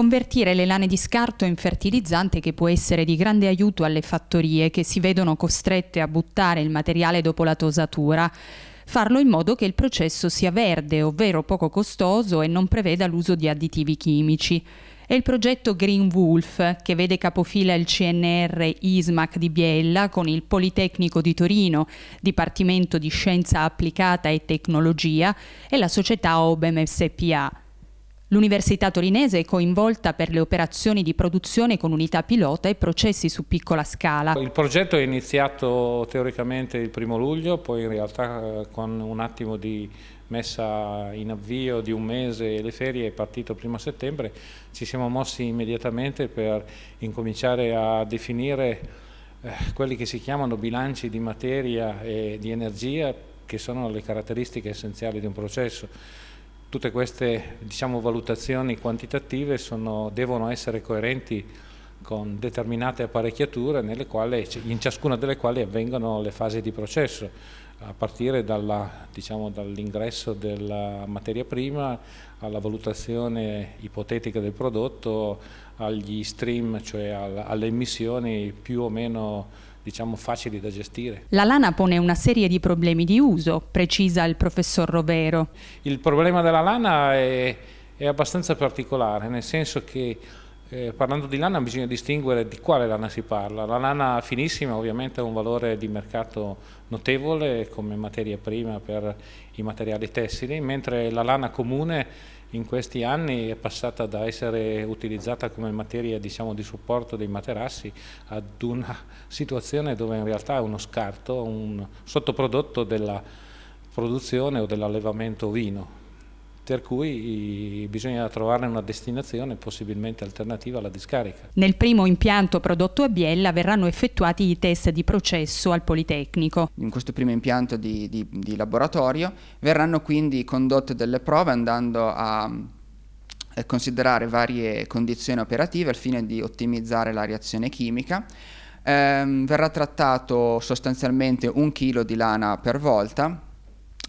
convertire le lane di scarto in fertilizzante che può essere di grande aiuto alle fattorie che si vedono costrette a buttare il materiale dopo la tosatura farlo in modo che il processo sia verde, ovvero poco costoso e non preveda l'uso di additivi chimici. È il progetto Green Wolf, che vede capofila il CNR ISMAC di Biella con il Politecnico di Torino, Dipartimento di Scienza Applicata e Tecnologia e la società Obem SPA. L'Università torinese è coinvolta per le operazioni di produzione con unità pilota e processi su piccola scala. Il progetto è iniziato teoricamente il primo luglio, poi in realtà eh, con un attimo di messa in avvio di un mese e le ferie è partito il primo settembre, ci siamo mossi immediatamente per incominciare a definire eh, quelli che si chiamano bilanci di materia e di energia che sono le caratteristiche essenziali di un processo tutte queste diciamo, valutazioni quantitative sono, devono essere coerenti con determinate apparecchiature quali, in ciascuna delle quali avvengono le fasi di processo, a partire diciamo, dall'ingresso diciamo, dall della materia prima alla valutazione ipotetica del prodotto, agli stream, cioè alle emissioni più o meno diciamo, facili da gestire. La lana pone una serie di problemi di uso, precisa il professor Rovero. Il problema della lana è, è abbastanza particolare, nel senso che eh, parlando di lana bisogna distinguere di quale lana si parla. La lana finissima ovviamente ha un valore di mercato notevole come materia prima per i materiali tessili, mentre la lana comune in questi anni è passata da essere utilizzata come materia diciamo, di supporto dei materassi ad una situazione dove in realtà è uno scarto, un sottoprodotto della produzione o dell'allevamento ovino per cui bisogna trovarne una destinazione possibilmente alternativa alla discarica. Nel primo impianto prodotto a Biella verranno effettuati i test di processo al Politecnico. In questo primo impianto di, di, di laboratorio verranno quindi condotte delle prove andando a eh, considerare varie condizioni operative al fine di ottimizzare la reazione chimica. Ehm, verrà trattato sostanzialmente un chilo di lana per volta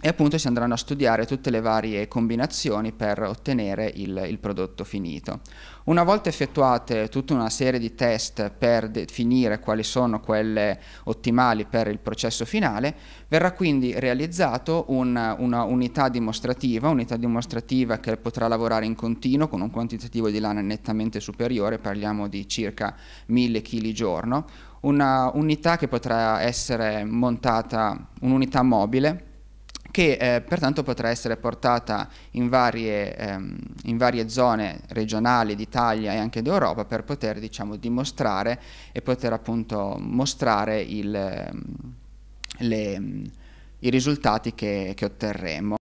e appunto si andranno a studiare tutte le varie combinazioni per ottenere il, il prodotto finito. Una volta effettuate tutta una serie di test per definire quali sono quelle ottimali per il processo finale, verrà quindi realizzato un, una unità dimostrativa, unità dimostrativa che potrà lavorare in continuo con un quantitativo di lana nettamente superiore, parliamo di circa 1000 kg giorno, una unità che potrà essere montata, un'unità mobile che eh, pertanto potrà essere portata in varie, ehm, in varie zone regionali d'Italia e anche d'Europa per poter diciamo, dimostrare e poter appunto mostrare il, ehm, le, mm, i risultati che, che otterremo.